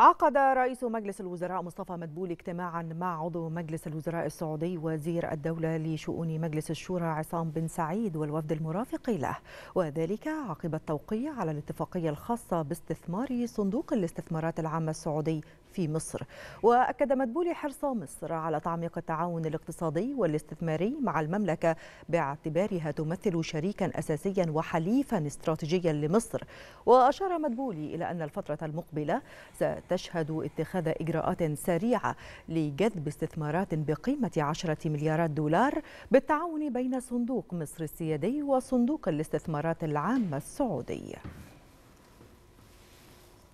عقد رئيس مجلس الوزراء مصطفى مدبول اجتماعا مع عضو مجلس الوزراء السعودي وزير الدولة لشؤون مجلس الشورى عصام بن سعيد والوفد المرافق له وذلك عقب التوقيع على الاتفاقية الخاصة باستثمار صندوق الاستثمارات العامة السعودي في مصر وأكد مدبولي حرص مصر على تعميق التعاون الاقتصادي والاستثماري مع المملكة باعتبارها تمثل شريكا أساسيا وحليفا استراتيجيا لمصر وأشار مدبولي إلى أن الفترة المقبلة ست تشهد اتخاذ إجراءات سريعة لجذب استثمارات بقيمة 10 مليارات دولار بالتعاون بين صندوق مصر السيادي وصندوق الاستثمارات العامة السعودي